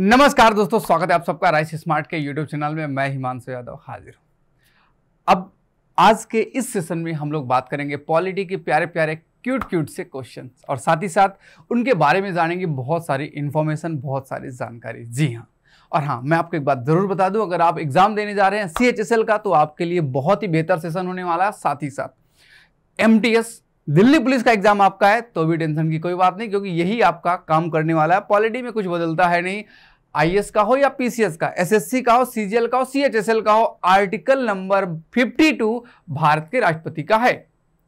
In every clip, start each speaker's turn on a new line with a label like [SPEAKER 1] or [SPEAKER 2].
[SPEAKER 1] नमस्कार दोस्तों स्वागत है आप सबका राइस स्मार्ट के यूट्यूब चैनल में मैं हिमांशु यादव हाजिर हूँ अब आज के इस सेशन में हम लोग बात करेंगे पॉलिटी के प्यारे प्यारे क्यूट क्यूट से क्वेश्चन और साथ ही साथ उनके बारे में जानेंगे बहुत सारी इन्फॉर्मेशन बहुत सारी जानकारी जी हाँ और हाँ मैं आपको एक बात ज़रूर बता दूं अगर आप एग्ज़ाम देने जा रहे हैं सी का तो आपके लिए बहुत ही बेहतर सेशन होने वाला है साथ ही साथ एम दिल्ली पुलिस का एग्जाम आपका है तो भी टेंशन की कोई बात नहीं क्योंकि यही आपका काम करने वाला है पॉलिटी में कुछ बदलता है नहीं आईएएस का हो या पीसीएस का एसएससी का हो सीजीएल का हो सीएचएसएल का हो आर्टिकल नंबर 52 भारत के राष्ट्रपति का है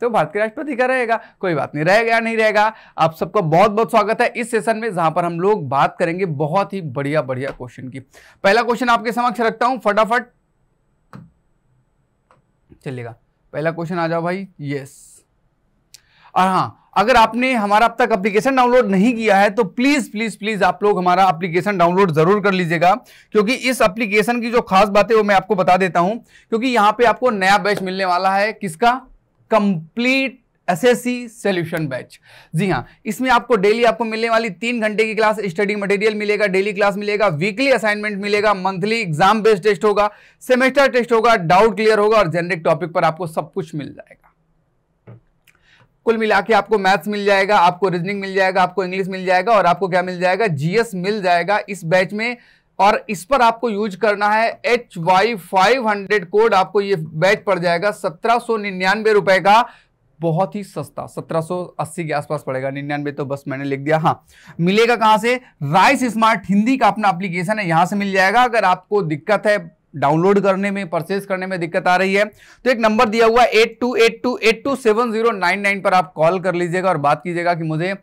[SPEAKER 1] तो भारत के राष्ट्रपति का रहेगा कोई बात नहीं रहेगा नहीं रहेगा आप सबका बहुत बहुत स्वागत है इस सेशन में जहां पर हम लोग बात करेंगे बहुत ही बढ़िया बढ़िया क्वेश्चन की पहला क्वेश्चन आपके समक्ष रखता हूं फटाफट चलिएगा पहला क्वेश्चन आ जाओ भाई यस और हाँ अगर आपने हमारा अब तक एप्लीकेशन डाउनलोड नहीं किया है तो प्लीज प्लीज प्लीज आप लोग हमारा एप्लीकेशन डाउनलोड जरूर कर लीजिएगा क्योंकि इस एप्लीकेशन की जो खास बात है वो मैं आपको बता देता हूं क्योंकि यहां पे आपको नया बैच मिलने वाला है किसका कंप्लीट एसएससी सॉल्यूशन बैच जी हाँ इसमें आपको डेली आपको मिलने वाली तीन घंटे की क्लास स्टडी मटेरियल मिलेगा डेली क्लास मिलेगा वीकली असाइनमेंट मिलेगा मंथली एग्जाम बेस्ड टेस्ट होगा सेमेस्टर टेस्ट होगा डाउट क्लियर होगा और जेनरिक टॉपिक पर आपको सब कुछ मिल जाएगा कुल मिला के आपको मैथ्स मिल जाएगा आपको रीजनिंग मिल जाएगा आपको इंग्लिश मिल जाएगा और आपको क्या मिल जाएगा जीएस मिल जाएगा इस बैच में और इस पर आपको यूज करना है H Y five hundred code आपको ये बैच पड़ जाएगा सत्रह सौ निन्यानवे रुपए का बहुत ही सस्ता सत्रह अस्सी के आसपास पड़ेगा निन्यानवे तो बस मैंने लिख दिया हाँ मिलेगा कहाँ से राइस स्मार्ट हिंदी का अपना एप्लीकेशन है यहाँ से मिल जाएगा अगर आपको दिक्कत है डाउनलोड करने में परचेज करने में दिक्कत आ रही है तो एक नंबर दिया हुआ eight two eight two eight two seven zero nine nine पर आप कॉल कर लीजिएगा और बात कीजिएगा कि मुझे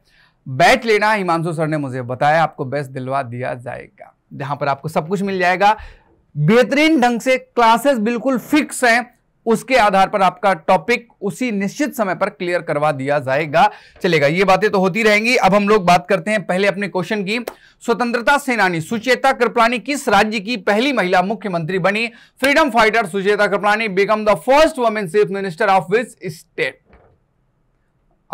[SPEAKER 1] बैच लेना है हिमांशु सर ने मुझे बताया आपको बेस्ट दिलवा दिया जाएगा जहां पर आपको सब कुछ मिल जाएगा बेहतरीन ढंग से क्लासेस बिल्कुल फिक्स हैं उसके आधार पर आपका टॉपिक उसी निश्चित समय पर क्लियर करवा दिया जाएगा चलेगा ये बातें तो होती रहेंगी अब हम लोग बात करते हैं पहले अपने क्वेश्चन की स्वतंत्रता सेनानी सुचेता कृपलानी किस राज्य की पहली महिला मुख्यमंत्री बनी freedom fighter Sucheta Kripalani become the first women chief minister of which state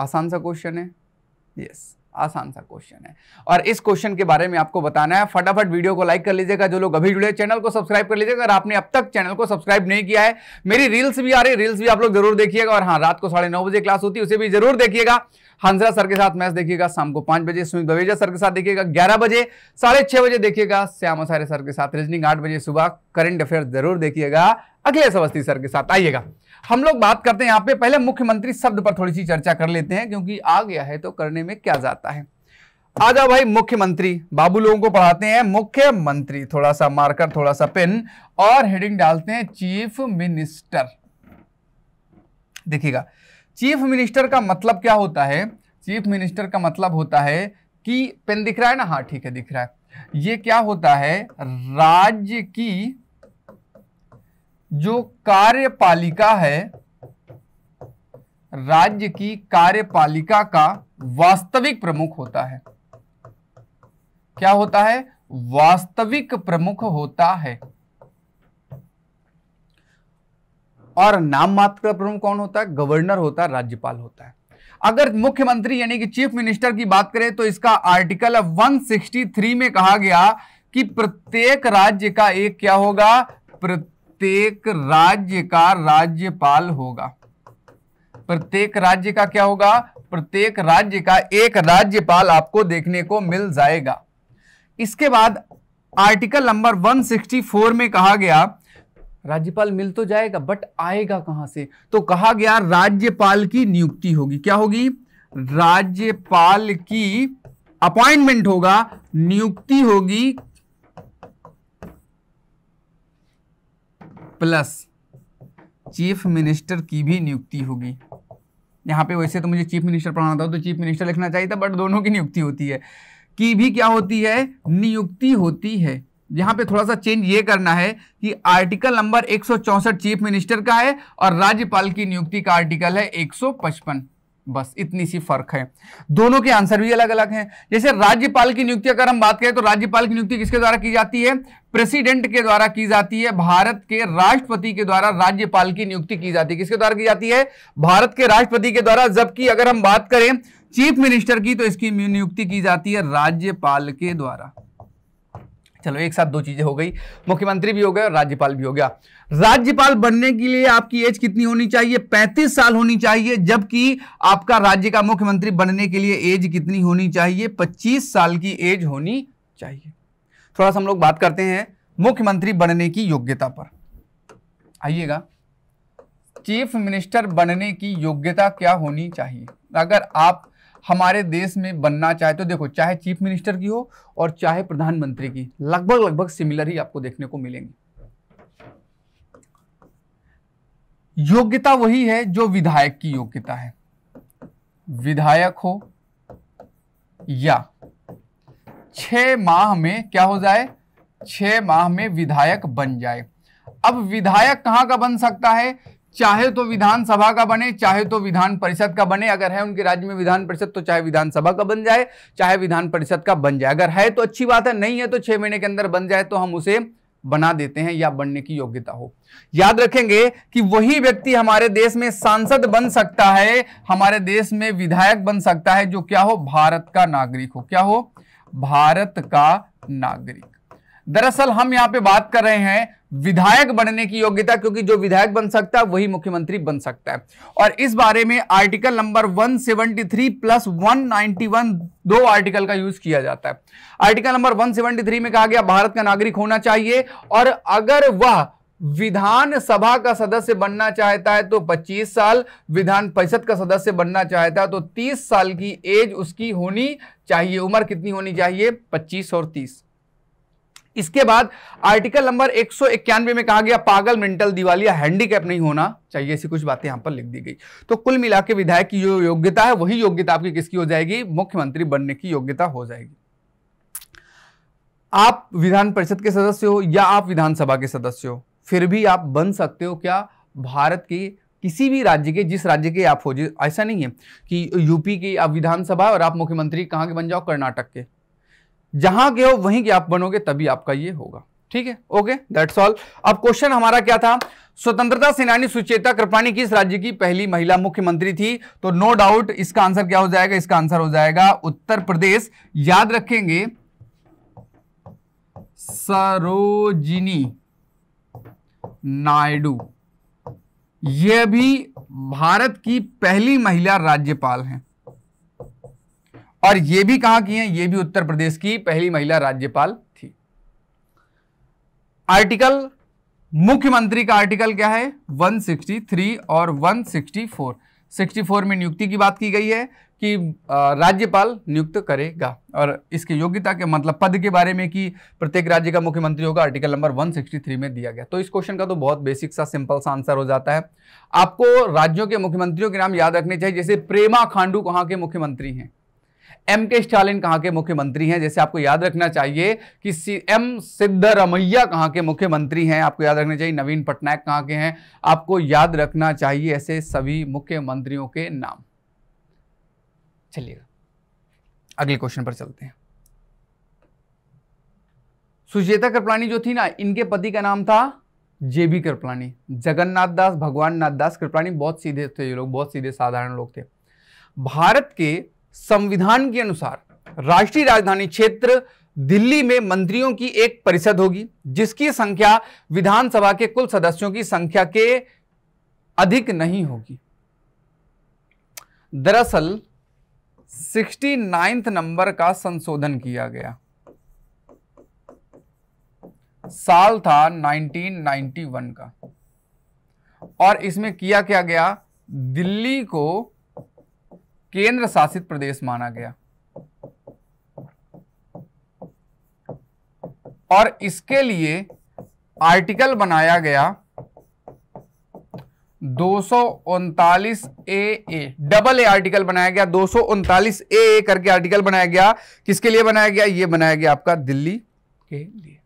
[SPEAKER 1] आसान सा क्वेश्चन है यस yes. आसान सा क्वेश्चन है और इस क्वेश्चन के बारे में आपको बताना है फटाफट वीडियो को लाइक कर लीजिएगा जो लोग अभी जुड़े चैनल को सब्सक्राइब कर लीजिएगा अगर आपने अब तक चैनल को सब्सक्राइब नहीं किया है मेरी रील्स भी आ रही रील्स भी आप लोग जरूर देखिएगा और हाँ रात को साढ़े नौ बजे क्लास होती है उसे भी जरूर देखिएगा हंसरा सर के साथ मैच देखिएगा शाम को पांच बजे सुमित बवेजा सर के साथ देखिएगा ग्यारह बजे साढ़े छह बजे देखिएगा श्याम सारे सर के साथ रीजनिंग आठ बजे सुबह करंट अफेयर जरूर देखिएगा अगले अवस्थी सर के साथ आइएगा हम लोग बात करते हैं यहाँ पे पहले मुख्यमंत्री शब्द पर थोड़ी सी चर्चा कर लेते हैं क्योंकि आ गया है तो करने में क्या जाता है आ जाओ भाई मुख्यमंत्री बाबू लोगों को पढ़ाते हैं मुख्यमंत्री थोड़ा सा मार्कर थोड़ा सा पेन और हेडिंग डालते हैं चीफ मिनिस्टर देखिएगा चीफ मिनिस्टर का मतलब क्या होता है चीफ मिनिस्टर का मतलब होता है कि पेन दिख रहा है ना हाँ ठीक है दिख रहा है ये क्या होता है राज्य की जो कार्यपालिका है राज्य की कार्यपालिका का वास्तविक प्रमुख होता है क्या होता है वास्तविक प्रमुख होता है और नाम मात्र प्रमुख कौन होता है गवर्नर होता है राज्यपाल होता है अगर मुख्यमंत्री यानी कि चीफ मिनिस्टर की बात करें तो इसका आर्टिकल 163 में कहा गया कि प्रत्येक राज्य का एक क्या होगा प्रत्येक प्रत्येक राज्य का राज्यपाल होगा प्रत्येक राज्य का क्या होगा प्रत्येक राज्य का एक राज्यपाल आपको देखने को मिल जाएगा इसके बाद आर्टिकल नंबर 164 में कहा गया राज्यपाल मिल तो जाएगा बट आएगा कहां से तो कहा गया राज्यपाल की नियुक्ति होगी क्या होगी राज्यपाल की अपॉइंटमेंट होगा नियुक्ति होगी प्लस चीफ मिनिस्टर की भी नियुक्ति होगी यहाँ पे वैसे तो मुझे चीफ मिनिस्टर पढ़ाना था तो चीफ मिनिस्टर लिखना चाहिए था बट दोनों की नियुक्ति होती है की भी क्या होती है नियुक्ति होती है यहाँ पे थोड़ा सा चेंज ये करना है कि आर्टिकल नंबर एक चीफ मिनिस्टर का है और राज्यपाल की नियुक्ति का आर्टिकल है एक बस इतनी सी फर्क है दोनों के आंसर भी अलग अलग हैं जैसे राज्यपाल की नियुक्ति अगर हम बात करें तो राज्यपाल की नियुक्ति किसके द्वारा की जाती है प्रेसिडेंट के द्वारा की जाती है भारत के राष्ट्रपति के द्वारा राज्यपाल की नियुक्ति की जाती है किसके द्वारा की जाती है भारत के राष्ट्रपति के द्वारा जबकि अगर हम बात करें चीफ मिनिस्टर की तो इसकी नियुक्ति की जाती है राज्यपाल के द्वारा चलो एक साथ दो चीजें हो गई मुख्यमंत्री भी हो गया और राज्यपाल भी हो गया राज्यपाल बनने के लिए आपकी एज कितनी होनी चाहिए 35 साल होनी चाहिए जबकि आपका राज्य का मुख्यमंत्री बनने के लिए एज कितनी होनी चाहिए 25 साल की एज होनी चाहिए थोड़ा सा हम लोग बात करते हैं मुख्यमंत्री बनने की योग्यता पर आइएगा चीफ मिनिस्टर बनने की योग्यता क्या होनी चाहिए अगर आप हमारे देश में बनना चाहे तो देखो चाहे चीफ मिनिस्टर की हो और चाहे प्रधानमंत्री की लगभग लगभग सिमिलर ही आपको देखने को मिलेंगे योग्यता वही है जो विधायक की योग्यता है विधायक हो या छह माह में क्या हो जाए छह माह में विधायक बन जाए अब विधायक कहां का बन सकता है चाहे तो विधानसभा का बने चाहे तो विधान परिषद का बने अगर है उनके राज्य में विधान परिषद तो चाहे विधानसभा का बन जाए चाहे विधान परिषद का बन जाए अगर है तो अच्छी बात है नहीं है तो छह महीने के अंदर बन जाए तो हम उसे बना देते हैं या बनने की योग्यता हो याद रखेंगे कि वही व्यक्ति हमारे देश में सांसद बन सकता है हमारे देश में विधायक बन सकता है जो क्या हो भारत का नागरिक हो क्या हो भारत का नागरिक दरअसल हम यहां पे बात कर रहे हैं विधायक बनने की योग्यता क्योंकि जो विधायक बन सकता है वही मुख्यमंत्री बन सकता है और इस बारे में आर्टिकल नंबर 173 प्लस 191 दो आर्टिकल का यूज किया जाता है आर्टिकल नंबर 173 में कहा गया भारत का नागरिक होना चाहिए और अगर वह विधानसभा का सदस्य बनना चाहता है तो 25 साल विधान परिषद का सदस्य बनना चाहता है तो 30 साल की एज उसकी होनी चाहिए उम्र कितनी होनी चाहिए 25 और इसके बाद आर्टिकल नंबर एक में कहा गया पागल मेंटल दिवालिया हैंडीकैप नहीं होना चाहिए ऐसी कुछ बातें यहां पर लिख दी गई तो कुल मिला के विधायक की जो योग्यता है वही योग्यता आपकी किसकी हो जाएगी मुख्यमंत्री बनने की योग्यता हो जाएगी आप विधान परिषद के सदस्य हो या आप विधानसभा के सदस्य हो फिर भी आप बन सकते हो क्या भारत के किसी भी राज्य के जिस राज्य के आप हो ऐसा नहीं है कि यूपी की आप विधानसभा और आप मुख्यमंत्री कहाँ के बन जाओ कर्नाटक के जहां गए हो वहीं के आप बनोगे तभी आपका ये होगा ठीक है ओके दैट्स ऑल अब क्वेश्चन हमारा क्या था स्वतंत्रता सेनानी सुचेता कृपाणी किस राज्य की पहली महिला मुख्यमंत्री थी तो नो डाउट इसका आंसर क्या हो जाएगा इसका आंसर हो जाएगा उत्तर प्रदेश याद रखेंगे सरोजिनी नायडू यह भी भारत की पहली महिला राज्यपाल हैं और ये भी कहा की हैं ये भी उत्तर प्रदेश की पहली महिला राज्यपाल थी आर्टिकल मुख्यमंत्री का आर्टिकल क्या है 163 और 164 64 में नियुक्ति की बात की गई है कि राज्यपाल नियुक्त करेगा और इसकी योग्यता के मतलब पद के बारे में कि प्रत्येक राज्य का मुख्यमंत्री होगा आर्टिकल नंबर 163 में दिया गया तो इस क्वेश्चन का तो बहुत बेसिक सा सिंपल सा आंसर हो जाता है आपको राज्यों के मुख्यमंत्रियों के नाम याद रखने चाहिए जैसे प्रेमा खांडू कहाँ के मुख्यमंत्री हैं एम के स्टालिन कहाँ के मुख्यमंत्री हैं जैसे आपको याद रखना चाहिए कि सी एम सिद्धरमैया कहाँ के मुख्यमंत्री हैं आपको याद रखना चाहिए नवीन पटनायक कहाँ के हैं आपको याद रखना चाहिए ऐसे सभी मुख्यमंत्रियों के नाम चलिएगा अगले क्वेश्चन पर चलते हैं सुचेता कृपलानी जो थी ना इनके पति का नाम था जेबी कृपलानी जगन्नाथ दास भगवान नाथ दास कृपलानी बहुत सीधे थे ये लोग बहुत सीधे साधारण लोग थे भारत के संविधान के अनुसार राष्ट्रीय राजधानी क्षेत्र दिल्ली में मंत्रियों की एक परिषद होगी जिसकी संख्या विधानसभा के कुल सदस्यों की संख्या के अधिक नहीं होगी दरअसल सिक्सटी नाइन्थ नंबर का संशोधन किया गया साल था 1991 का और इसमें किया क्या गया दिल्ली को केंद्र शासित प्रदेश माना गया और इसके लिए आर्टिकल बनाया गया दो ए ए डबल ए आर्टिकल बनाया गया दो ए ए करके आर्टिकल बनाया गया किसके लिए बनाया गया ये बनाया गया आपका दिल्ली के लिए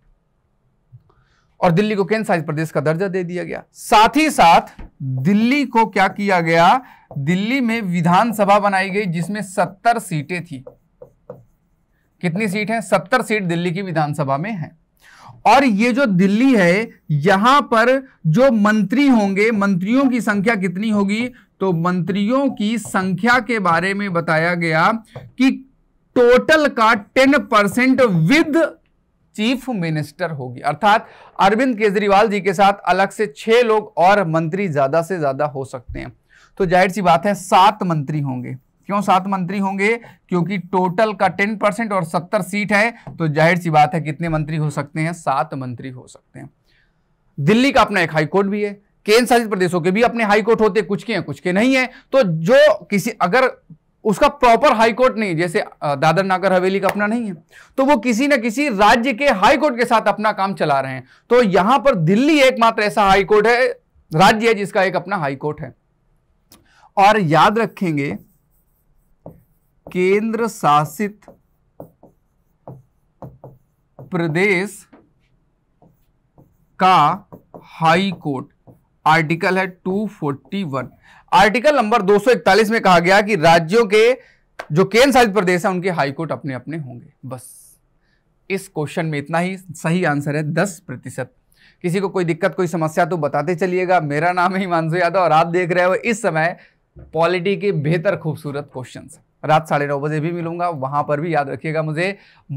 [SPEAKER 1] और दिल्ली को केंद्र शासित प्रदेश का दर्जा दे दिया गया साथ ही साथ दिल्ली को क्या किया गया दिल्ली में विधानसभा बनाई गई जिसमें सत्तर सीटें थी कितनी सीट है सत्तर सीट दिल्ली की विधानसभा में है और ये जो दिल्ली है यहां पर जो मंत्री होंगे मंत्रियों की संख्या कितनी होगी तो मंत्रियों की संख्या के बारे में बताया गया कि टोटल का ten percent with chief minister होगी अर्थात अरविंद केजरीवाल जी के साथ अलग से छह लोग और मंत्री ज्यादा से ज्यादा हो सकते हैं तो जाहिर सी बात है सात मंत्री होंगे क्यों सात मंत्री होंगे क्योंकि टोटल का टेन परसेंट और सत्तर सीट है तो जाहिर सी बात है कितने मंत्री हो सकते हैं सात मंत्री हो सकते हैं दिल्ली का अपना एक हाईकोर्ट भी है केंद्र शासित प्रदेशों के भी अपने हाईकोर्ट होते कुछ के हैं कुछ के नहीं है तो जो किसी अगर उसका प्रॉपर हाई कोर्ट नहीं जैसे दादर नागर हवेली का अपना नहीं है तो वो किसी ना किसी राज्य के हाई कोर्ट के साथ अपना काम चला रहे हैं तो यहां पर दिल्ली एकमात्र ऐसा हाई कोर्ट है राज्य है जिसका एक अपना हाई कोर्ट है और याद रखेंगे केंद्र शासित प्रदेश का हाई कोर्ट आर्टिकल है 241 आर्टिकल नंबर 241 में कहा गया कि राज्यों के जो केंद्र शासित प्रदेश है उनके हाईकोर्ट अपने अपने होंगे बस इस क्वेश्चन में इतना ही सही आंसर है दस प्रतिशत किसी को कोई दिक्कत कोई समस्या तो बताते चलिएगा मेरा नाम है हिमांशु यादव और आप देख रहे हो इस समय पॉलिटी के बेहतर खूबसूरत क्वेश्चन रात साढ़े नौ बजे भी मिलूंगा वहां पर भी याद रखिएगा मुझे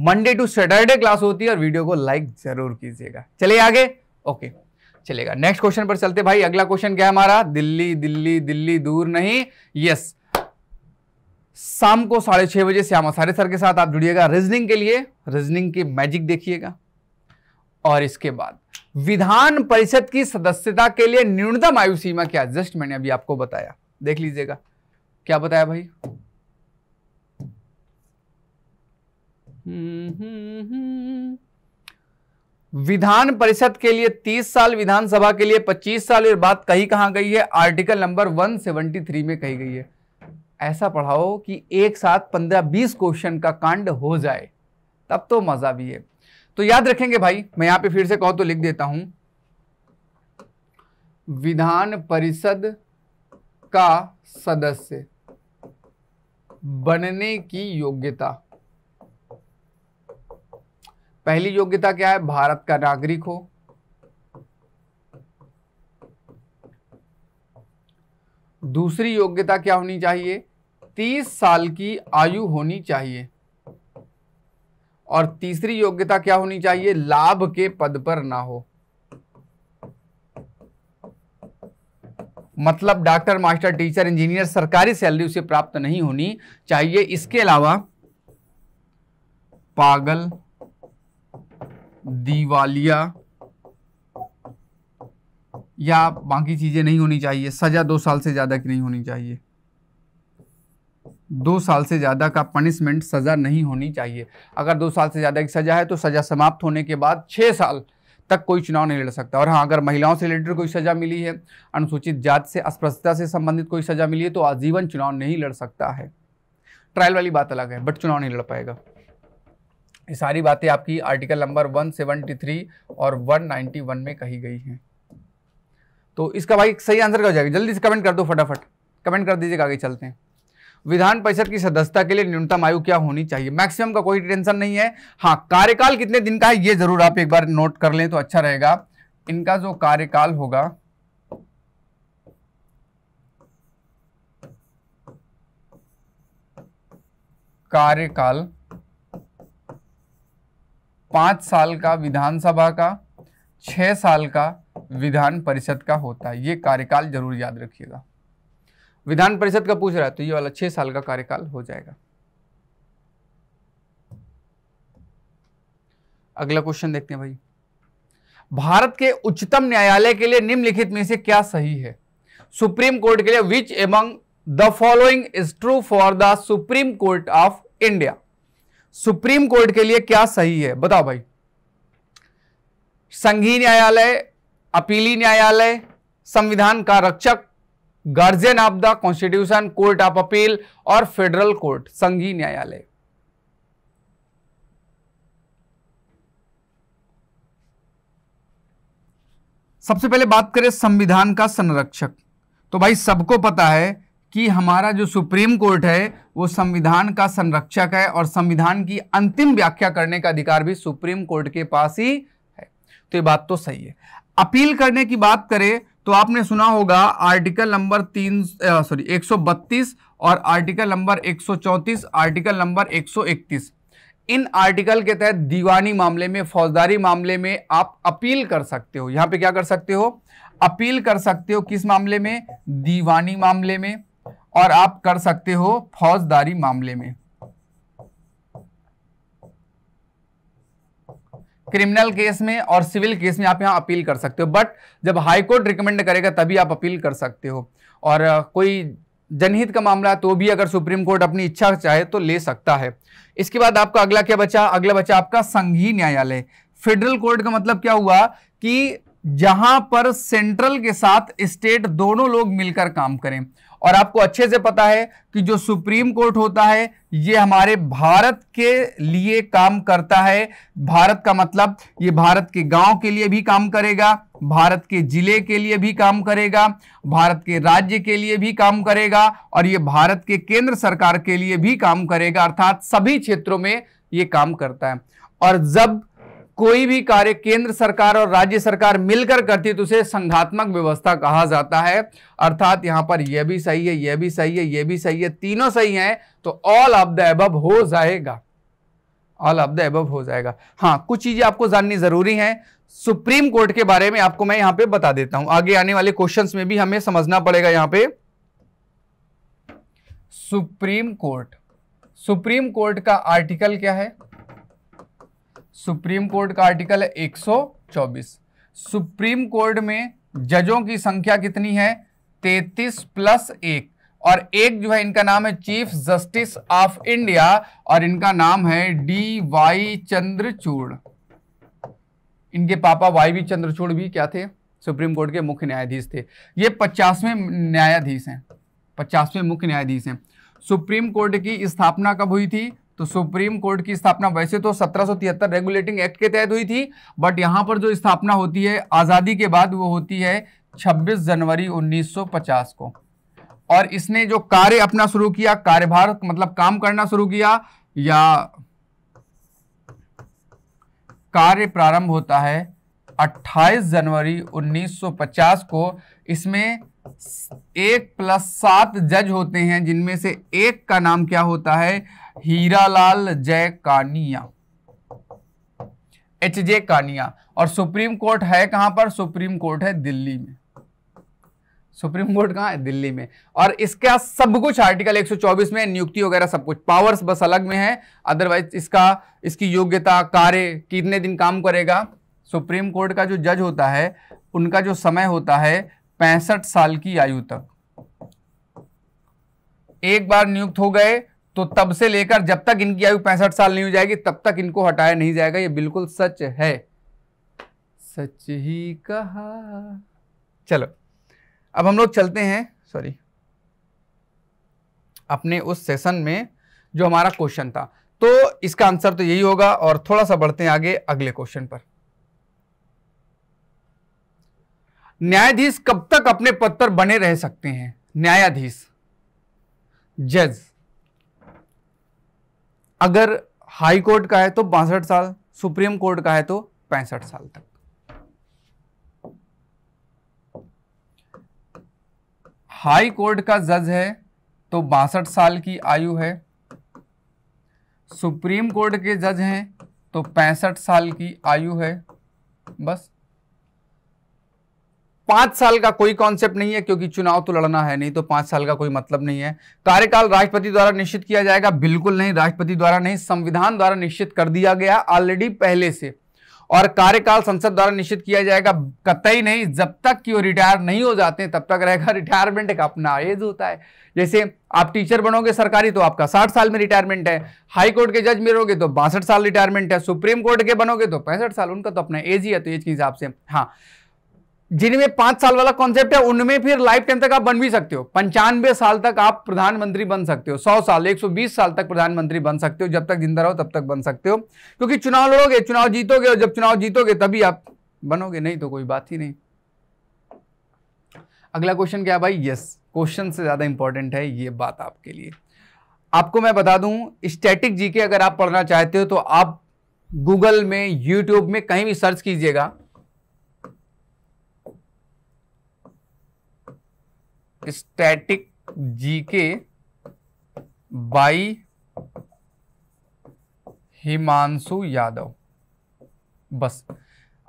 [SPEAKER 1] मंडे टू सैटरडे क्लास होती है और वीडियो को लाइक जरूर कीजिएगा चलिए आगे ओके okay. चलेगा नेक्स्ट क्वेश्चन पर चलते भाई अगला क्वेश्चन क्या है हमारा दिल्ली दिल्ली दिल्ली दूर नहीं यस शाम को साढ़े छह बजे श्याम सारे सर के साथ आप जुड़िएगा रीजनिंग के लिए रीजनिंग की मैजिक देखिएगा और इसके बाद विधान परिषद की सदस्यता के लिए न्यूनतम आयु सीमा क्या जस्ट मैंने अभी आपको बताया देख लीजिएगा क्या बताया भाई हम्म हम्म, हम्म। विधान परिषद के लिए 30 साल विधानसभा के लिए 25 साल ये बात कही कहां गई है आर्टिकल नंबर 173 में कही गई है ऐसा पढ़ाओ कि एक साथ 15-20 क्वेश्चन का कांड हो जाए तब तो मजा भी है तो याद रखेंगे भाई मैं यहां पे फिर से कहो तो लिख देता हूं विधान परिषद का सदस्य बनने की योग्यता पहली योग्यता क्या है भारत का नागरिक हो दूसरी योग्यता क्या होनी चाहिए तीस साल की आयु होनी चाहिए और तीसरी योग्यता क्या होनी चाहिए लाभ के पद पर ना हो मतलब डॉक्टर मास्टर टीचर इंजीनियर सरकारी सैलरी उसे प्राप्त नहीं होनी चाहिए इसके अलावा पागल दिवालिया या बाकी चीज़ें नहीं होनी चाहिए सज़ा दो साल से ज़्यादा की नहीं होनी चाहिए दो साल से ज़्यादा का पनिशमेंट सज़ा नहीं होनी चाहिए अगर दो साल से ज़्यादा की सज़ा है तो सज़ा समाप्त होने के बाद छह साल तक कोई चुनाव नहीं लड़ सकता और हाँ अगर महिलाओं से रिलेटेड कोई सज़ा मिली है अनुसूचित जाति से अस्पृश्यता से संबंधित कोई सज़ा मिली है तो आजीवन चुनाव नहीं लड़ सकता है ट्रायल वाली बात अलग है बट चुनाव नहीं लड़ पाएगा ये सारी बातें आपकी आर्टिकल नंबर 173 और 191 में कही गई हैं तो इसका भाई सही आंसर क्या हो जाएगा जल्दी से कमेंट कर दो फटाफट कमेंट कर दीजिएगा आगे चलते हैं विधान परिषद की सदस्यता के लिए न्यूनतम आयु क्या होनी चाहिए मैक्सिमम का कोई टेंशन नहीं है हाँ कार्यकाल कितने दिन का है ये जरूर आप एक बार नोट कर लें तो अच्छा रहेगा इनका जो कार्यकाल होगा कार्यकाल पांच साल का विधानसभा का छह साल का विधान परिषद का होता है ये कार्यकाल जरूर याद रखिएगा विधान परिषद का पूछ रहा है तो ये वाला छह साल का कार्यकाल हो जाएगा अगला क्वेश्चन देखते हैं भाई भारत के उच्चतम न्यायालय के लिए निम्नलिखित में से क्या सही है सुप्रीम कोर्ट के लिए which among the following is true for the supreme court of India supreme court के लिए क्या सही है बताओ भाई संघीय न्यायालय अपीली न्यायालय संविधान का रक्षक guardian of the constitution court of appeal और फेडरल कोर्ट संघीय न्यायालय सबसे पहले बात करें संविधान का संरक्षक तो भाई सबको पता है कि हमारा जो सुप्रीम कोर्ट है वो संविधान का संरक्षक है और संविधान की अंतिम व्याख्या करने का अधिकार भी सुप्रीम कोर्ट के पास ही है तो ये बात तो सही है अपील करने की बात करें तो आपने सुना होगा आर्टिकल नंबर तीन सॉरी 132 और आर्टिकल नंबर 134 आर्टिकल नंबर 131 इन आर्टिकल के तहत दीवानी मामले में फौजदारी मामले में आप अपील कर सकते हो यहाँ पे क्या कर सकते हो अपील कर सकते हो किस मामले में दीवानी मामले में और आप कर सकते हो फौजदारी मामले में क्रिमिनल केस में और सिविल केस में आप यहां अपील कर सकते हो बट जब हाई कोर्ट रिकमेंड करेगा तभी आप अपील कर सकते हो और कोई जनहित का मामला तो भी अगर सुप्रीम कोर्ट अपनी इच्छा चाहे तो ले सकता है इसके बाद आपका अगला क्या बचा अगला बचा आपका संघीय न्यायालय फेडरल कोर्ट का मतलब क्या हुआ कि जहां पर सेंट्रल के साथ स्टेट दोनों लोग मिलकर काम करें और आपको अच्छे से पता है कि जो सुप्रीम कोर्ट होता है ये हमारे भारत के लिए काम करता है भारत का मतलब ये भारत के गांव के लिए भी काम करेगा भारत के जिले के लिए भी काम करेगा भारत के राज्य के लिए भी काम करेगा और ये भारत के केंद्र सरकार के लिए भी काम करेगा अर्थात सभी क्षेत्रों में ये काम करता है और जब कोई भी कार्य केंद्र सरकार और राज्य सरकार मिलकर करती तो उसे संघात्मक व्यवस्था कहा जाता है अर्थात यहां पर यह भी सही है यह भी सही है यह भी सही है तीनों सही हैं तो ऑल ऑफ द एबब हो जाएगा ऑल ऑफ द एबब हो जाएगा हाँ कुछ चीजें आपको जाननी जरूरी हैं सुप्रीम कोर्ट के बारे में आपको मैं यहां पर बता देता हूं आगे आने वाले क्वेश्चन में भी हमें समझना पड़ेगा यहां पर सुप्रीम कोर्ट सुप्रीम कोर्ट का आर्टिकल क्या है सुप्रीम कोर्ट का आर्टिकल 124 सुप्रीम कोर्ट में जजों की संख्या कितनी है 33 प्लस एक और एक जो है इनका नाम है चीफ जस्टिस ऑफ इंडिया और इनका नाम है डी वाई चंद्रचूड़ इनके पापा वाई वी चंद्रचूड़ भी क्या थे सुप्रीम कोर्ट के मुख्य न्यायाधीश थे ये पचासवें न्यायाधीश हैं पचासवें मुख्य न्यायाधीश हैं सुप्रीम कोर्ट की स्थापना कब हुई थी तो सुप्रीम कोर्ट की स्थापना वैसे तो सत्रह रेगुलेटिंग एक्ट के तहत हुई थी बट यहाँ पर जो स्थापना होती है आज़ादी के बाद वो होती है 26 जनवरी 1950 को और इसने जो कार्य अपना शुरू किया कार्यभार मतलब काम करना शुरू किया या कार्य प्रारंभ होता है 28 जनवरी 1950 को इसमें एक प्लस सात जज होते हैं जिनमें से एक का नाम क्या होता है हीरालाल जय कानिया एच जे कानिया और सुप्रीम कोर्ट है कहां पर सुप्रीम कोर्ट है दिल्ली में सुप्रीम कोर्ट कहां है दिल्ली में और इसका सब कुछ आर्टिकल 124 में नियुक्ति वगैरह सब कुछ पावर्स बस अलग में है अदरवाइज इसका इसकी योग्यता कार्य कितने दिन काम करेगा सुप्रीम कोर्ट का जो जज होता है उनका जो समय होता है पैंसठ साल की आयु तक एक बार नियुक्त हो गए तो तब से लेकर जब तक इनकी आयु पैंसठ साल नहीं हो जाएगी तब तक इनको हटाया नहीं जाएगा ये बिल्कुल सच है सच ही कहा चलो अब हम लोग चलते हैं सॉरी अपने उस सेशन में जो हमारा क्वेश्चन था तो इसका आंसर तो यही होगा और थोड़ा सा बढ़ते हैं आगे अगले क्वेश्चन पर न्यायाधीश कब तक अपने पद पर बने रह सकते हैं न्यायाधीश जज अगर हाई कोर्ट का है तो बासठ साल सुप्रीम कोर्ट का है तो पैंसठ साल तक हाई कोर्ट का जज है तो बासठ साल की आयु है सुप्रीम कोर्ट के जज हैं तो पैंसठ साल की आयु है बस पांच साल का कोई कॉन्सेप्ट नहीं है क्योंकि चुनाव तो लड़ना है नहीं तो पांच साल का कोई मतलब नहीं है कार्यकाल राष्ट्रपति द्वारा निश्चित किया जाएगा बिल्कुल नहीं राष्ट्रपति द्वारा नहीं संविधान द्वारा निश्चित कर दिया गया ऑलरेडी पहले से और कार्यकाल संसद द्वारा निश्चित किया जाएगा कतई नहीं जब तक कि वो रिटायर नहीं हो जाते तब तक रहेगा रिटायरमेंट का अपना एज होता है जैसे आप टीचर बनोगे सरकारी तो आपका साठ साल में रिटायरमेंट है हाई कोर्ट के जज रहोगे तो बासठ साल रिटायरमेंट है सुप्रीम कोर्ट के बनोगे तो पैंसठ साल उनका तो अपना एज ही है तो एज के हिसाब से हाँ जिनमें पांच साल वाला कॉन्सेप्ट है उनमें फिर लाइफ टाइम तक आप बन भी सकते हो पंचानवे साल तक आप प्रधानमंत्री बन सकते हो सौ साल एक सौ बीस साल तक प्रधानमंत्री बन सकते हो जब तक जिंदा रहो तब तक बन सकते हो क्योंकि चुनाव लड़ोगे चुनाव जीतोगे और जब चुनाव जीतोगे तभी आप बनोगे नहीं तो कोई बात ही नहीं अगला क्वेश्चन क्या भाई यस क्वेश्चन से ज़्यादा इंपॉर्टेंट है ये बात आपके लिए आपको मैं बता दूं स्टैटिक जीके अगर आप पढ़ना चाहते हो तो आप गूगल में यूट्यूब में कहीं भी सर्च कीजिएगा static GK by Himanshu Yadav बस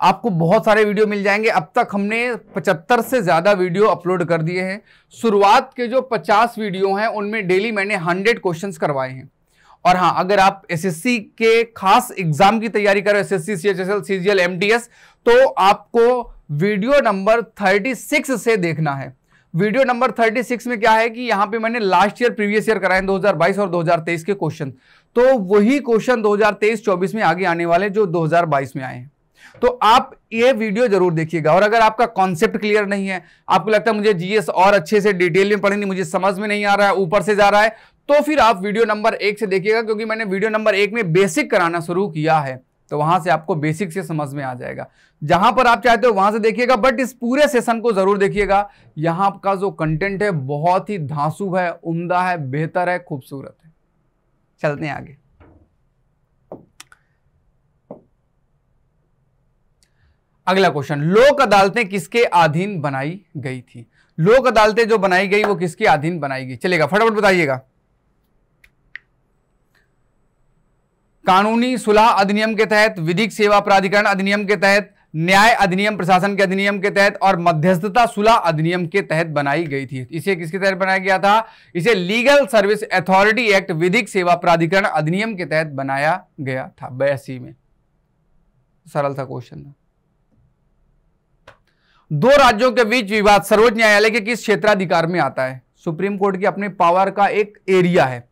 [SPEAKER 1] आपको बहुत सारे वीडियो मिल जाएंगे अब तक हमने 75 से ज़्यादा वीडियो अपलोड कर दिए हैं शुरुआत के जो 50 वीडियो हैं उनमें डेली मैंने 100 क्वेश्चंस करवाए हैं और हाँ अगर आप एसएससी के खास एग्जाम की तैयारी करो एसएससी सीएचएसएल सीजीएल एमटीएस तो आपको वीडियो नंबर 36 से देखना है वीडियो नंबर 36 में क्या है कि यहाँ पे मैंने लास्ट ईयर प्रीवियस ईयर कराए 2022 और 2023 के क्वेश्चन तो वही क्वेश्चन 2023-24 में आगे आने वाले जो 2022 में आए हैं तो आप ये वीडियो जरूर देखिएगा और अगर आपका कॉन्सेप्ट क्लियर नहीं है आपको लगता है मुझे जीएस और अच्छे से डिटेल में पढ़ेंगे मुझे समझ में नहीं आ रहा है ऊपर से जा रहा है तो फिर आप वीडियो नंबर एक से देखिएगा क्योंकि मैंने वीडियो नंबर एक में बेसिक कराना शुरू किया है तो वहां से आपको बेसिक से समझ में आ जाएगा जहां पर आप चाहते हो वहां से देखिएगा बट इस पूरे सेशन को जरूर देखिएगा यहां का जो कंटेंट है बहुत ही धांसु है उमदा है बेहतर है खूबसूरत है चलते हैं आगे अगला क्वेश्चन लोक अदालतें किसके अधीन बनाई गई थी लोक अदालतें जो बनाई गई वो किसके अधीन बनाई गई चलेगा फटाफट बताइएगा कानूनी सुलह अधिनियम के तहत विधिक सेवा प्राधिकरण अधिनियम के तहत न्याय अधिनियम प्रशासन के अधिनियम के तहत और मध्यस्थता सुलह अधिनियम के तहत बनाई गई थी इसे किसके तहत बनाया गया था इसे लीगल सर्विस अथॉरिटी एक्ट विधिक सेवा प्राधिकरण अधिनियम के तहत बनाया गया था बयासी में सरल सा क्वेश्चन दो राज्यों के बीच विवाद सर्वोच्च न्यायालय के किस क्षेत्राधिकार में आता है सुप्रीम कोर्ट की अपने पावर का एक एरिया है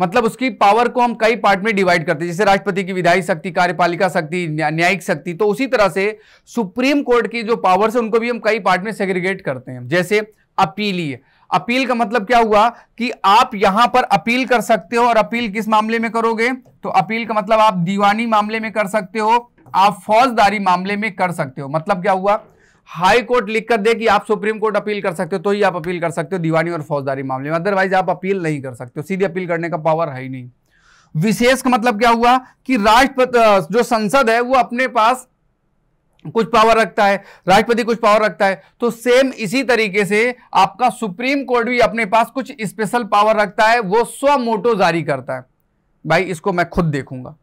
[SPEAKER 1] मतलब उसकी पावर को हम कई पार्ट में डिवाइड करते हैं जैसे राष्ट्रपति की विधायी शक्ति कार्यपालिका शक्ति न्यायिक शक्ति तो उसी तरह से सुप्रीम कोर्ट की जो पावर्स है उनको भी हम कई पार्ट में सेग्रीगेट करते हैं जैसे अपीलीय अपील का मतलब क्या हुआ कि आप यहां पर अपील कर सकते हो और अपील किस मामले में करोगे तो अपील का मतलब आप दीवानी मामले में कर सकते हो आप फौजदारी मामले में कर सकते हो मतलब क्या हुआ हाई कोर्ट लिखकर दे कि आप सुप्रीम कोर्ट अपील कर सकते हो तो ही आप अपील कर सकते हो दीवानी और फौजदारी मामले में अदरवाइज आप अपील नहीं कर सकते हो सीधी अपील करने का पावर है ही नहीं विशेष का मतलब क्या हुआ कि राष्ट्रपति जो संसद है वो अपने पास कुछ पावर रखता है राष्ट्रपति कुछ पावर रखता है तो सेम इसी तरीके से आपका सुप्रीम कोर्ट भी अपने पास कुछ स्पेशल पावर रखता है वो स्व मोटो जारी करता है भाई इसको मैं खुद देखूंगा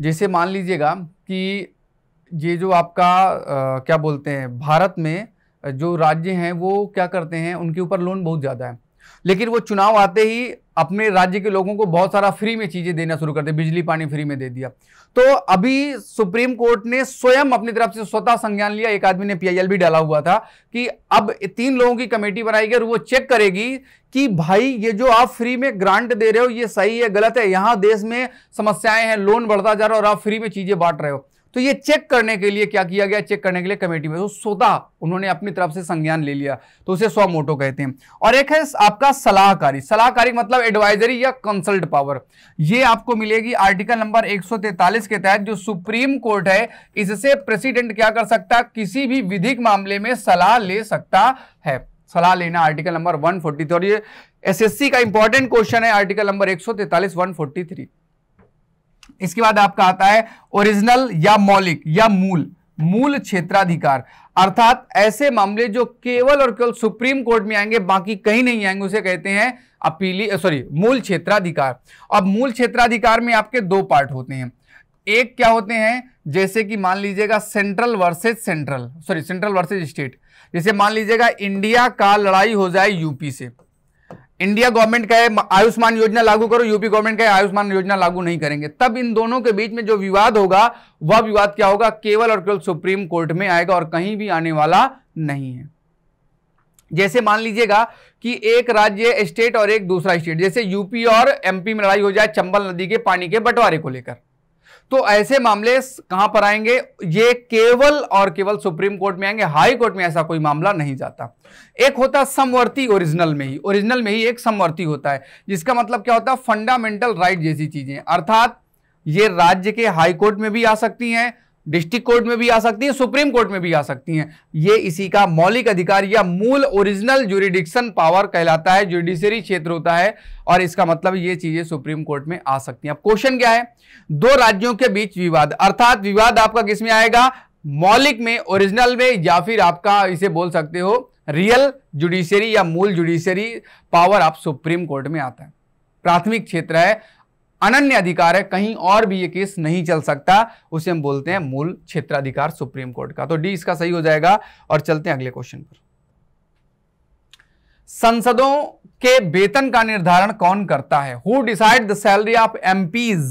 [SPEAKER 1] जैसे मान लीजिएगा कि ये जो आपका आ, क्या बोलते हैं भारत में जो राज्य हैं वो क्या करते हैं उनके ऊपर लोन बहुत ज़्यादा है लेकिन वो चुनाव आते ही अपने राज्य के लोगों को बहुत सारा फ्री में चीज़ें देना शुरू करते बिजली पानी फ्री में दे दिया तो अभी सुप्रीम कोर्ट ने स्वयं अपनी तरफ से स्वतः संज्ञान लिया एक आदमी ने पीआईएल भी डाला हुआ था कि अब तीन लोगों की कमेटी बनाई गई और वो चेक करेगी कि भाई ये जो आप फ्री में ग्रांट दे रहे हो ये सही है गलत है यहाँ देश में समस्याएं हैं लोन बढ़ता जा रहा है और आप फ्री में चीज़ें बांट रहे हो तो ये चेक करने के लिए क्या किया गया चेक करने के लिए कमेटी में तो स्वतः उन्होंने अपनी तरफ से संज्ञान ले लिया तो उसे मोटो कहते हैं और एक है आपका सलाहकारी सलाहकारी मतलब एडवाइजरी या कंसल्ट पावर ये आपको मिलेगी आर्टिकल नंबर 143 के तहत जो सुप्रीम कोर्ट है इससे प्रेसिडेंट क्या कर सकता किसी भी विधिक मामले में सलाह ले सकता है सलाह लेना आर्टिकल नंबर वन और ये एस का इंपॉर्टेंट क्वेश्चन है आर्टिकल नंबर 143 143 इसके बाद आपका आता है ओरिजिनल या मौलिक या मूल मूल क्षेत्राधिकार अर्थात ऐसे मामले जो केवल और केवल सुप्रीम कोर्ट में आएंगे बाकी कहीं नहीं आएंगे उसे कहते हैं अपीली सॉरी मूल क्षेत्राधिकार अब मूल क्षेत्राधिकार में आपके दो पार्ट होते हैं एक क्या होते हैं जैसे कि मान लीजिएगा central versus central sorry central versus state जैसे मान लीजिएगा इंडिया का लड़ाई हो जाए यूपी से इंडिया गवर्नमेंट का आयुष्मान योजना लागू करो यूपी गवर्नमेंट का आयुष्मान योजना लागू नहीं करेंगे तब इन दोनों के बीच में जो विवाद होगा वह विवाद क्या होगा केवल और केवल सुप्रीम कोर्ट में आएगा और कहीं भी आने वाला नहीं है जैसे मान लीजिएगा कि एक राज्य स्टेट और एक दूसरा स्टेट जैसे यूपी और एमपी में लड़ाई हो जाए चंबल नदी के पानी के बंटवारे को लेकर तो ऐसे मामले कहां पर आएंगे ये केवल और केवल सुप्रीम कोर्ट में आएंगे हाई कोर्ट में ऐसा कोई मामला नहीं जाता एक होता समवर्ती ओरिजिनल में ही ओरिजिनल में ही एक समवर्ती होता है जिसका मतलब क्या होता है फंडामेंटल राइट जैसी चीजें अर्थात ये राज्य के हाई कोर्ट में भी आ सकती हैं डिस्ट्रिक्ट कोर्ट में भी आ सकती हैं सुप्रीम कोर्ट में भी आ सकती हैं ये इसी का मौलिक अधिकार या मूल ओरिजिनल जुरिडिक्शन पावर कहलाता है जुडिशरी क्षेत्र होता है और इसका मतलब ये चीज़ें सुप्रीम कोर्ट में आ सकती हैं अब क्वेश्चन क्या है दो राज्यों के बीच विवाद अर्थात विवाद आपका किस में आएगा मौलिक में ओरिजिनल में या फिर आपका इसे बोल सकते हो रियल जुडिशरी या मूल जुडिशरी पावर आप सुप्रीम कोर्ट में आता है प्राथमिक क्षेत्र है अनन्य अधिकार है कहीं और भी ये केस नहीं चल सकता उसे हम बोलते हैं मूल क्षेत्राधिकार सुप्रीम कोर्ट का तो डी इसका सही हो जाएगा और चलते हैं अगले क्वेश्चन पर संसदों के वेतन का निर्धारण कौन करता है who decide the salary of MPs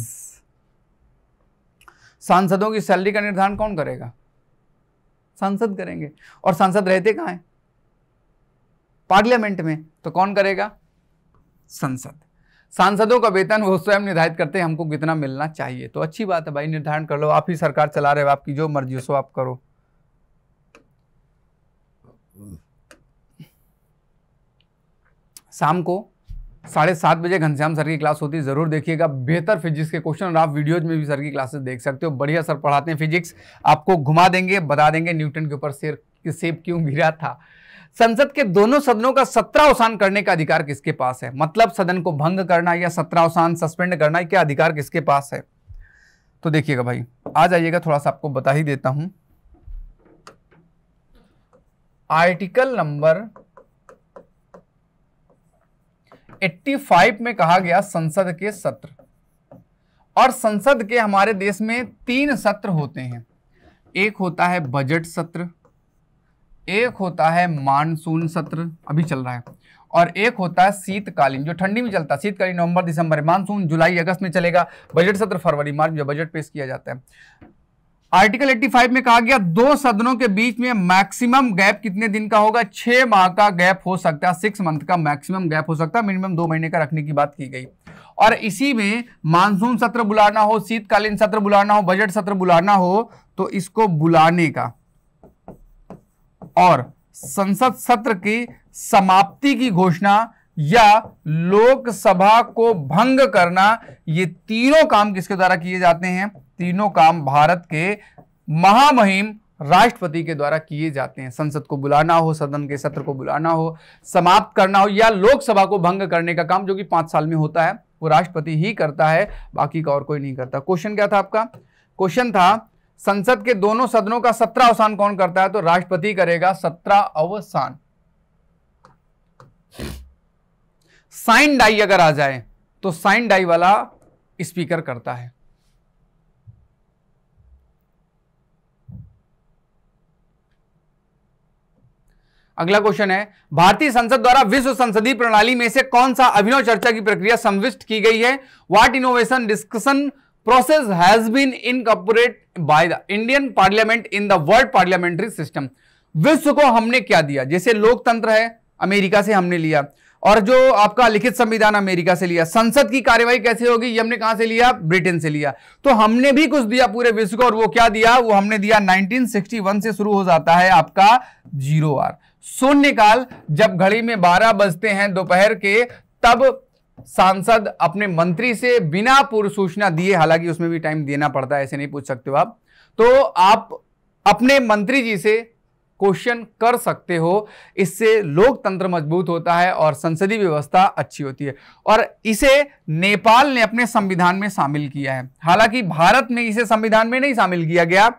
[SPEAKER 1] सांसदों की सैलरी का निर्धारण कौन करेगा सांसद करेंगे और सांसद रहते कहां है पार्लियामेंट में तो कौन करेगा संसद सांसदों का वेतन वो स्वयं निर्धारित करते हैं हमको कितना मिलना चाहिए तो अच्छी बात है भाई निर्धारण कर लो आप ही सरकार चला रहे हो आपकी जो मर्जी हो सो आप करो शाम को साढ़े सात बजे घनश्याम सर की क्लास होती है ज़रूर देखिएगा बेहतर फिजिक्स के क्वेश्चन और आप वीडियोज में भी सर की क्लासेस देख सकते हो बढ़िया सर पढ़ाते हैं फिजिक्स आपको घुमा देंगे बता देंगे न्यूटन के ऊपर शेर सेब क्यों गिरा था संसद के दोनों सदनों का सत्रावसान करने का अधिकार किसके पास है मतलब सदन को भंग करना या सत्रावसान सस्पेंड करना क्या अधिकार किसके पास है तो देखिएगा भाई आ जाइएगा थोड़ा सा आपको बता ही देता हूं आर्टिकल नंबर 85 में कहा गया संसद के सत्र और संसद के हमारे देश में तीन सत्र होते हैं एक होता है बजट सत्र एक होता है मानसून सत्र अभी चल रहा है और एक होता है शीतकालीन जो ठंडी में चलता है शीतकालीन नवंबर दिसंबर मानसून जुलाई अगस्त में चलेगा बजट सत्र फरवरी मार्च में बजट पेश किया जाता है आर्टिकल 85 में कहा गया दो सदनों के बीच में मैक्सिमम गैप कितने दिन का होगा छह माह का गैप हो सकता है सिक्स मंथ का मैक्सिमम गैप हो सकता है मिनिमम दो महीने का रखने की बात की गई और इसी में मानसून सत्र बुलाना हो शीतकालीन सत्र बुलाना हो बजट सत्र बुलाना हो तो इसको बुलाने का और संसद सत्र की समाप्ति की घोषणा या लोकसभा को भंग करना ये तीनों काम किसके द्वारा किए जाते हैं तीनों काम भारत के महामहिम राष्ट्रपति के द्वारा किए जाते हैं संसद को बुलाना हो सदन के सत्र को बुलाना हो समाप्त करना हो या लोकसभा को भंग करने का काम जो कि पांच साल में होता है वो राष्ट्रपति ही करता है बाकी का और कोई नहीं करता क्वेश्चन क्या था आपका क्वेश्चन था संसद के दोनों सदनों का सत्रह अवसान कौन करता है तो राष्ट्रपति करेगा सत्रह अवसान साइन डाई अगर आ जाए तो साइन डाई वाला स्पीकर करता है अगला क्वेश्चन है भारतीय संसद द्वारा विश्व संसदीय प्रणाली में से कौन सा अभिनव चर्चा की प्रक्रिया संविष्ट की गई है what innovation discussion process has been incorporated by the Indian parliament in the world parliamentary system. विश्व को हमने क्या दिया जैसे लोकतंत्र है अमेरिका से हमने लिया और जो आपका लिखित संविधान अमेरिका से लिया संसद की कार्यवाही कैसे होगी ये हमने कहां से लिया ब्रिटेन से लिया तो हमने भी कुछ दिया पूरे विश्व को और वो क्या दिया वो हमने दिया 1961 से शुरू हो जाता है आपका जीरो आर शून्यकाल जब घड़ी में 12 बजते हैं दोपहर के तब सांसद अपने मंत्री से बिना पूर्व सूचना दिए हालांकि उसमें भी टाइम देना पड़ता है ऐसे नहीं पूछ सकते हो आप तो आप अपने मंत्री जी से क्वेश्चन कर सकते हो इससे लोकतंत्र मजबूत होता है और संसदीय व्यवस्था अच्छी होती है और इसे नेपाल ने अपने संविधान में शामिल किया है हालांकि भारत ने इसे संविधान में नहीं शामिल किया गया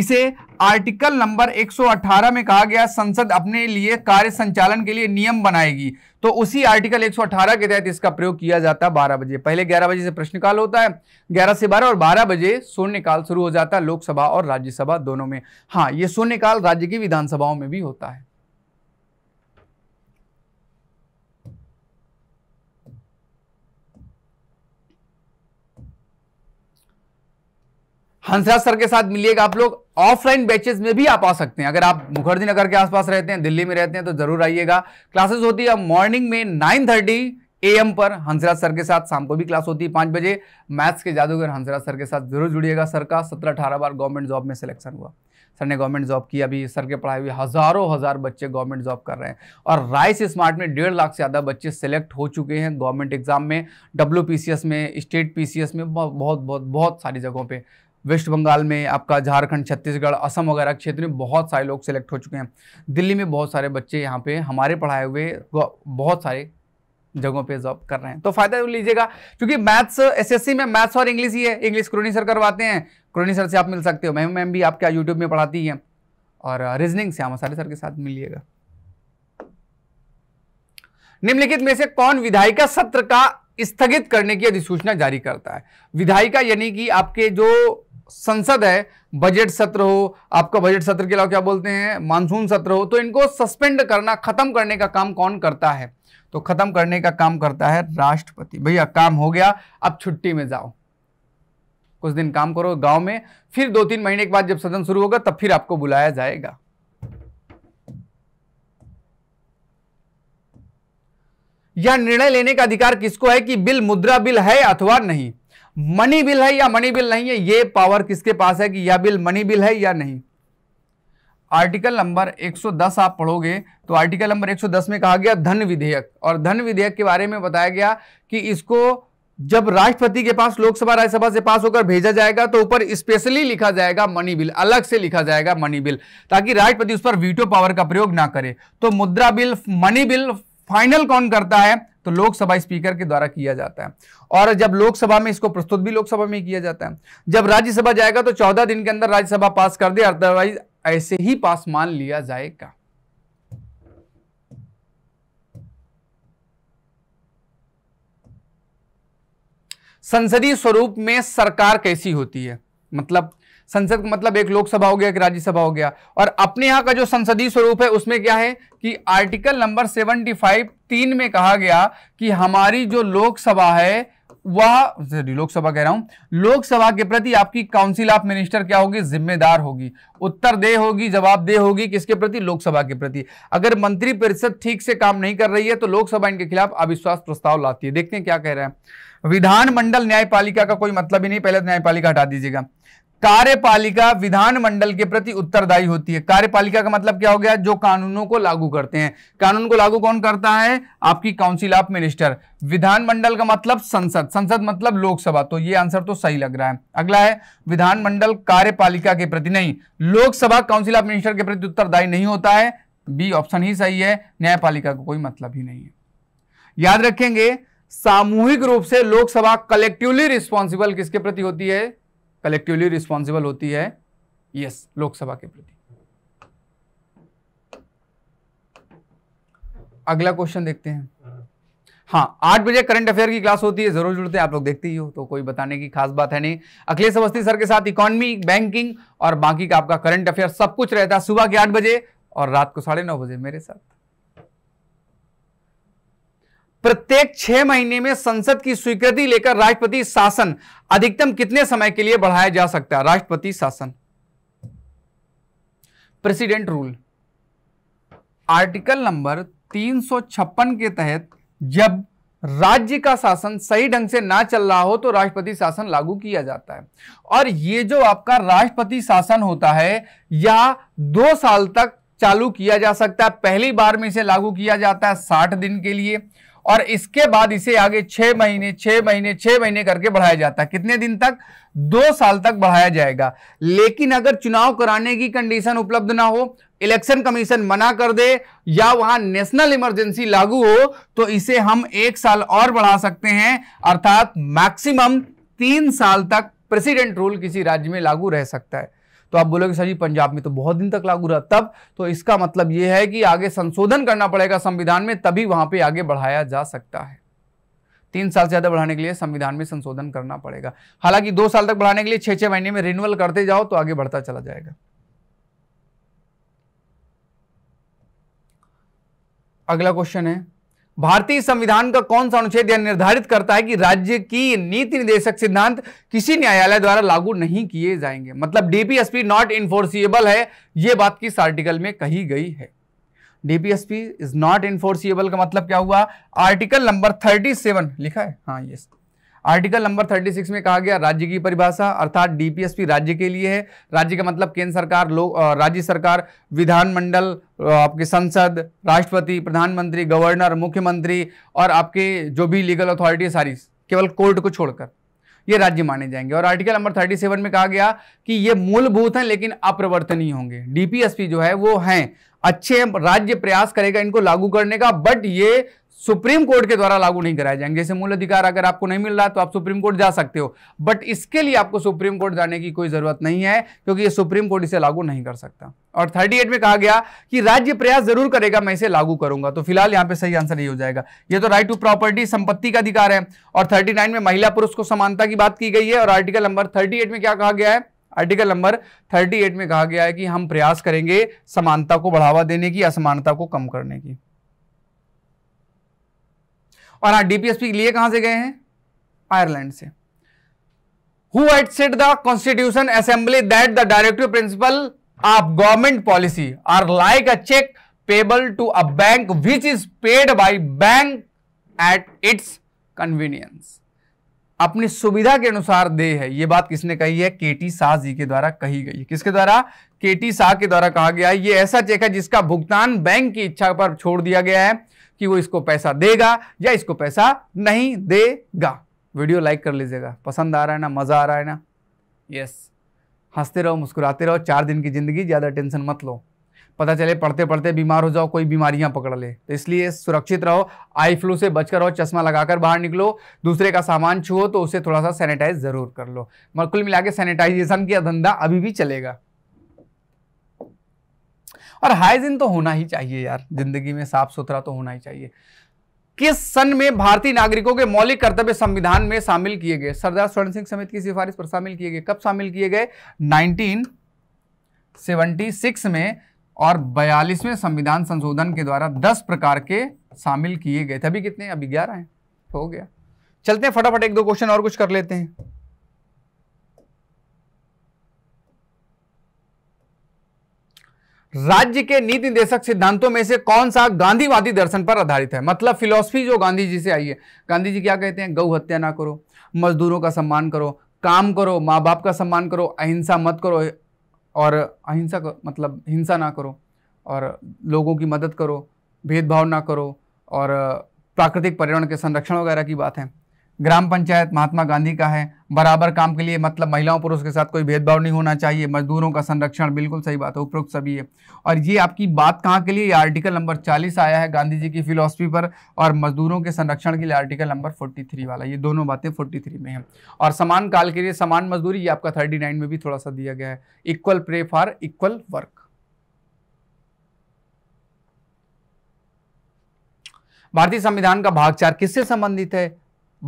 [SPEAKER 1] इसे आर्टिकल नंबर 118 में कहा गया संसद अपने लिए कार्य संचालन के लिए नियम बनाएगी तो उसी आर्टिकल 118 के तहत इसका प्रयोग किया जाता है बारह बजे पहले ग्यारह बजे से प्रश्नकाल होता है ग्यारह से बारह और बारह बजे शून्यकाल शुरू हो जाता है लोकसभा और राज्यसभा दोनों में हाँ ये शून्यकाल राज्य की विधानसभाओं में भी होता है हंसराज सर के साथ मिलिएगा आप लोग ऑफलाइन बैचेस में भी आप आ सकते हैं अगर आप मुखर्जी नगर के आसपास रहते हैं दिल्ली में रहते हैं तो जरूर आइएगा क्लासेस होती है मॉर्निंग में नाइन थर्टी एम पर हंसराज सर के साथ शाम को भी क्लास होती है पाँच बजे मैथ्स के जादूगर हंसराज सर के साथ जरूर जुड़िएगा सर का सत्रह अठारह बार गवर्नमेंट जॉब में सिलेक्शन हुआ सर ने गवर्नमेंट जॉब की अभी सर के पढ़ाए हुए हज़ारों हज़ार बच्चे गवर्नमेंट जॉब कर रहे हैं और राइस स्मार्ट में डेढ़ लाख से ज़्यादा बच्चे सेलेक्ट हो चुके हैं गवर्नमेंट एग्जाम में डब्ल्यू में स्टेट पी में बहुत बहुत बहुत सारी जगहों पर वेस्ट बंगाल में आपका झारखंड छत्तीसगढ़ असम वगैरह क्षेत्र में बहुत सारे लोग सेलेक्ट हो चुके हैं दिल्ली में बहुत सारे बच्चे यहाँ पे हमारे पढ़ाए हुए बहुत सारे जगहों पे जॉब कर रहे हैं तो फायदा तो लीजिएगा क्योंकि मैथ्स एसएससी में मैथ्स और इंग्लिश ही है इंग्लिश क्रोनी सर करवाते हैं क्रोनी सर से आप मिल सकते हो मैम मैम भी आपके यूट्यूब में पढ़ाती हैं और रीजनिंग uh, से हम सारे सर के साथ मिलिएगा निम्नलिखित में से कौन विधायिका सत्र का स्थगित करने की अधिसूचना जारी करता है विधायिका यानी कि आपके जो संसद है बजट सत्र हो आपका बजट सत्र के अलावा क्या बोलते हैं मानसून सत्र हो तो इनको सस्पेंड करना खत्म करने का काम कौन करता है तो खत्म करने का काम करता है राष्ट्रपति भैया काम हो गया अब छुट्टी में जाओ कुछ दिन काम करो गांव में फिर दो तीन महीने के बाद जब सदन शुरू होगा तब फिर आपको बुलाया जाएगा यह निर्णय लेने का अधिकार किसको है कि बिल मुद्रा बिल है अथवा नहीं मनी बिल है या मनी बिल नहीं है ये पावर किसके पास है कि यह बिल मनी बिल है या नहीं आर्टिकल नंबर 110 आप पढ़ोगे तो आर्टिकल नंबर 110 में कहा गया धन विधेयक और धन विधेयक के बारे में बताया गया कि इसको जब राष्ट्रपति के पास लोकसभा राज्यसभा से पास होकर भेजा जाएगा तो ऊपर स्पेशली लिखा जाएगा मनी बिल अलग से लिखा जाएगा मनी बिल ताकि राष्ट्रपति उस पर वीटो पावर का प्रयोग ना करे तो मुद्रा बिल मनी बिल फाइनल कौन करता है तो लोकसभा स्पीकर के द्वारा किया जाता है और जब लोकसभा में इसको प्रस्तुत भी लोकसभा में किया जाता है जब राज्यसभा जाएगा तो चौदह दिन के अंदर राज्यसभा पास कर दे अदरवाइज ऐसे ही पास मान लिया जाएगा संसदीय स्वरूप में सरकार कैसी होती है मतलब संसद का मतलब एक लोकसभा हो गया एक राज्यसभा हो गया और अपने यहाँ का जो संसदीय स्वरूप है उसमें क्या है कि आर्टिकल नंबर 75 तीन में कहा गया कि हमारी जो लोकसभा है वह लोकसभा कह रहा हूं लोकसभा के प्रति आपकी काउंसिल ऑफ आप मिनिस्टर क्या होगी जिम्मेदार होगी उत्तर दे होगी जवाब दे होगी किसके प्रति लोकसभा के प्रति अगर मंत्री परिषद ठीक से काम नहीं कर रही है तो लोकसभा इनके खिलाफ अविश्वास प्रस्ताव लाती है देखते हैं क्या कह रहे हैं विधानमंडल न्यायपालिका का कोई मतलब ही नहीं पहले तो न्यायपालिका हटा दीजिएगा कार्यपालिका विधानमंडल के प्रति उत्तरदायी होती है कार्यपालिका का मतलब क्या हो गया जो कानूनों को लागू करते हैं कानून को लागू कौन करता है आपकी काउंसिल ऑफ मिनिस्टर विधानमंडल का मतलब संसद संसद मतलब लोकसभा तो ये आंसर तो सही लग रहा है अगला है विधानमंडल कार्यपालिका के प्रति नहीं लोकसभा काउंसिल ऑफ मिनिस्टर के प्रति उत्तरदायी नहीं होता है बी ऑप्शन ही सही है न्यायपालिका का को कोई मतलब ही नहीं है याद रखेंगे सामूहिक रूप से लोकसभा कलेक्टिवली रिस्पॉन्सिबल किसके प्रति होती है कलेक्टिवली रिस्पॉन्सिबल होती है यस लोकसभा के प्रति अगला क्वेश्चन देखते हैं हाँ आठ बजे करंट अफेयर की क्लास होती है जरूर जुड़ते हैं आप लोग देखते ही हो तो कोई बताने की खास बात है नहीं अखिलेश अवस्थी सर के साथ इकोनॉमी बैंकिंग और बाकी का आपका करंट अफेयर सब कुछ रहता है सुबह के आठ बजे और रात को साढ़े नौ बजे मेरे साथ प्रत्येक छह महीने में संसद की स्वीकृति लेकर राष्ट्रपति शासन अधिकतम कितने समय के लिए बढ़ाया जा सकता है राष्ट्रपति शासन प्रेसिडेंट रूल आर्टिकल नंबर तीन के तहत जब राज्य का शासन सही ढंग से ना चल रहा हो तो राष्ट्रपति शासन लागू किया जाता है और ये जो आपका राष्ट्रपति शासन होता है या दो साल तक चालू किया जा सकता है पहली बार में इसे लागू किया जाता है साठ दिन के लिए और इसके बाद इसे आगे छह महीने छह महीने छह महीने करके बढ़ाया जाता है कितने दिन तक दो साल तक बढ़ाया जाएगा लेकिन अगर चुनाव कराने की कंडीशन उपलब्ध ना हो इलेक्शन कमीशन मना कर दे या वहां नेशनल इमरजेंसी लागू हो तो इसे हम एक साल और बढ़ा सकते हैं अर्थात मैक्सिमम तीन साल तक प्रेसिडेंट रूल किसी राज्य में लागू रह सकता है तो आप बोलोगे सर जी पंजाब में तो बहुत दिन तक लागू रहा तब तो इसका मतलब यह है कि आगे संशोधन करना पड़ेगा संविधान में तभी वहां पर आगे बढ़ाया जा सकता है तीन साल से ज़्यादा बढ़ाने के लिए संविधान में संशोधन करना पड़ेगा हालांकि दो साल तक बढ़ाने के लिए छह छह महीने में रिन्यूअल करते जाओ तो आगे बढ़ता चला जाएगा अगला क्वेश्चन है भारतीय संविधान का कौन सा अनुच्छेद यह निर्धारित करता है कि राज्य की नीति निदेशक सिद्धांत किसी न्यायालय द्वारा लागू नहीं किए जाएंगे मतलब डीपीएसपी नॉट इन्फोर्सिएबल है ये बात किस आर्टिकल में कही गई है डीपीएसपी इज नॉट इन्फोर्सिएबल का मतलब क्या हुआ आर्टिकल नंबर थर्टी सेवन लिखा है हाँ ये आर्टिकल नंबर 36 में कहा गया राज्य की परिभाषा अर्थात डीपीएसपी राज्य के लिए है राज्य का मतलब केंद्र सरकार लोक राज्य सरकार विधानमंडल आपके संसद राष्ट्रपति प्रधानमंत्री गवर्नर मुख्यमंत्री और आपके जो भी लीगल अथॉरिटी है सारी केवल कोर्ट को छोड़कर ये राज्य माने जाएंगे और आर्टिकल नंबर 37 में कहा गया कि ये मूलभूत हैं लेकिन अप्रवर्तनीय होंगे डीपीएसपी जो है वो हैं अच्छे राज्य प्रयास करेगा इनको लागू करने का बट ये सुप्रीम कोर्ट के द्वारा लागू नहीं कराए जाएंगे जैसे मूल अधिकार अगर आपको नहीं मिल रहा तो आप सुप्रीम कोर्ट जा सकते हो बट इसके लिए आपको सुप्रीम कोर्ट जाने की कोई ज़रूरत नहीं है क्योंकि ये सुप्रीम कोर्ट इसे लागू नहीं कर सकता और 38 में कहा गया कि राज्य प्रयास जरूर करेगा मैं इसे लागू करूंगा तो फिलहाल यहां पर सही आंसर ये हो जाएगा ये तो राइट टू प्रॉपर्टी संपत्ति का अधिकार है और थर्टी नाइन में महिला पुरुष को समानता की बात की गई है और आर्टिकल नंबर थर्टी एट में क्या कहा गया है आर्टिकल नंबर 38 में कहा गया है कि हम प्रयास करेंगे समानता को बढ़ावा देने की असमानता को कम करने की और हाँ डीपीएसपी लिए कहां से गए हैं आयरलैंड से who at the constitution assembly that the directive principle of government policy are like a cheque payable to a bank which is paid by bank at its convenience अपनी सुविधा के अनुसार दे है यह बात किसने कही है के टी शाह जी के द्वारा कही गई है किसके द्वारा के टी शाह के द्वारा कहा गया है यह ऐसा चेक है जिसका भुगतान बैंक की इच्छा पर छोड़ दिया गया है कि वो इसको पैसा देगा या इसको पैसा नहीं देगा वीडियो लाइक कर लीजिएगा पसंद आ रहा है ना मज़ा आ रहा है ना यस हंसते रहो मुस्कुराते रहो चार दिन की ज़िंदगी ज़्यादा टेंशन मत लो पता चले पढ़ते पढ़ते बीमार हो जाओ कोई बीमारियां पकड़ ले तो इसलिए सुरक्षित रहो आई फ्लू से बचकर रहो चश्मा लगाकर बाहर निकलो दूसरे का सामान छुओ तो उसे थोड़ा सा सैनिटाइज ज़रूर कर लो कुल मिला के सैनिटाइजेशन का धंधा अभी भी चलेगा और हाइजीन तो होना ही चाहिए यार जिंदगी में साफ सुथरा तो होना ही चाहिए किस सन में भारतीय नागरिकों के मौलिक कर्तव्य संविधान में शामिल किए गए सरदार स्वर्ण सिंह समिति की सिफारिश पर शामिल किए गए कब शामिल किए गए 1976 में और बयालीसवें संविधान संशोधन के द्वारा 10 प्रकार के शामिल किए गए थे अभी कितने अभी ग्यारह हैं हो गया चलते हैं फटाफट एक दो क्वेश्चन और कुछ कर लेते हैं राज्य के नीति निर्देशक सिद्धांतों में से कौन सा गांधीवादी दर्शन पर आधारित है मतलब फिलोसफी जो गांधी जी से आई है गांधी जी क्या कहते हैं गौ हत्या ना करो मजदूरों का सम्मान करो काम करो माँ बाप का सम्मान करो अहिंसा मत करो और अहिंसा मतलब हिंसा ना करो और लोगों की मदद करो भेदभाव ना करो और प्राकृतिक पर्यावरण के संरक्षण वगैरह की बात है ग्राम पंचायत महात्मा गांधी का है बराबर काम के लिए मतलब महिलाओं पुरुष के साथ कोई भेदभाव नहीं होना चाहिए मजदूरों का संरक्षण बिल्कुल सही बात है उपरोक्त सभी है और ये आपकी बात कहाँ के लिए ये आर्टिकल नंबर 40 आया है गांधी जी की फिलोसफी पर और मजदूरों के संरक्षण के लिए आर्टिकल नंबर 43 वाला ये दोनों बातें 43 में है और समान काल के लिए समान मजदूरी ये आपका थर्टी में भी थोड़ा सा दिया गया है equal pay for equal work भारतीय संविधान का भाग चार किससे संबंधित है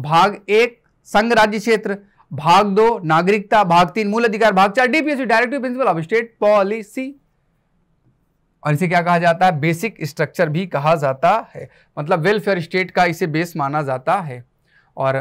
[SPEAKER 1] भाग एक संघ राज्य क्षेत्र भाग दो नागरिकता भाग तीन मूल अधिकार भाग चार DPSC directive principle of state policy और इसे क्या कहा जाता है बेसिक स्ट्रक्चर भी कहा जाता है मतलब वेलफेयर स्टेट का इसे बेस माना जाता है और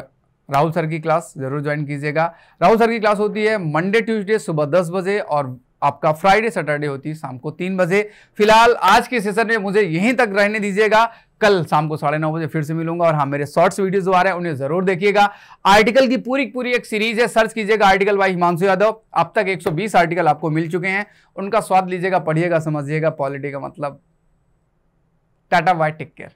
[SPEAKER 1] राहुल सर की क्लास जरूर ज्वाइन कीजिएगा राहुल सर की क्लास होती है मंडे ट्यूसडे सुबह दस बजे और आपका फ्राइडे सैटरडे होती है शाम को तीन बजे फिलहाल आज के सेशन में मुझे यहीं तक रहने दीजिएगा कल शाम को साढ़े नौ बजे फिर से मिलूंगा और हाँ मेरे शॉर्ट्स वीडियोस जो आ रहे हैं उन्हें जरूर देखिएगा आर्टिकल की पूरी पूरी एक सीरीज है सर्च कीजिएगा आर्टिकल बाई हिमांशु यादव अब तक 120 आर्टिकल आपको मिल चुके हैं उनका स्वाद लीजिएगा पढ़िएगा समझिएगा पॉलिटी का मतलब टाटा बाय टेक केयर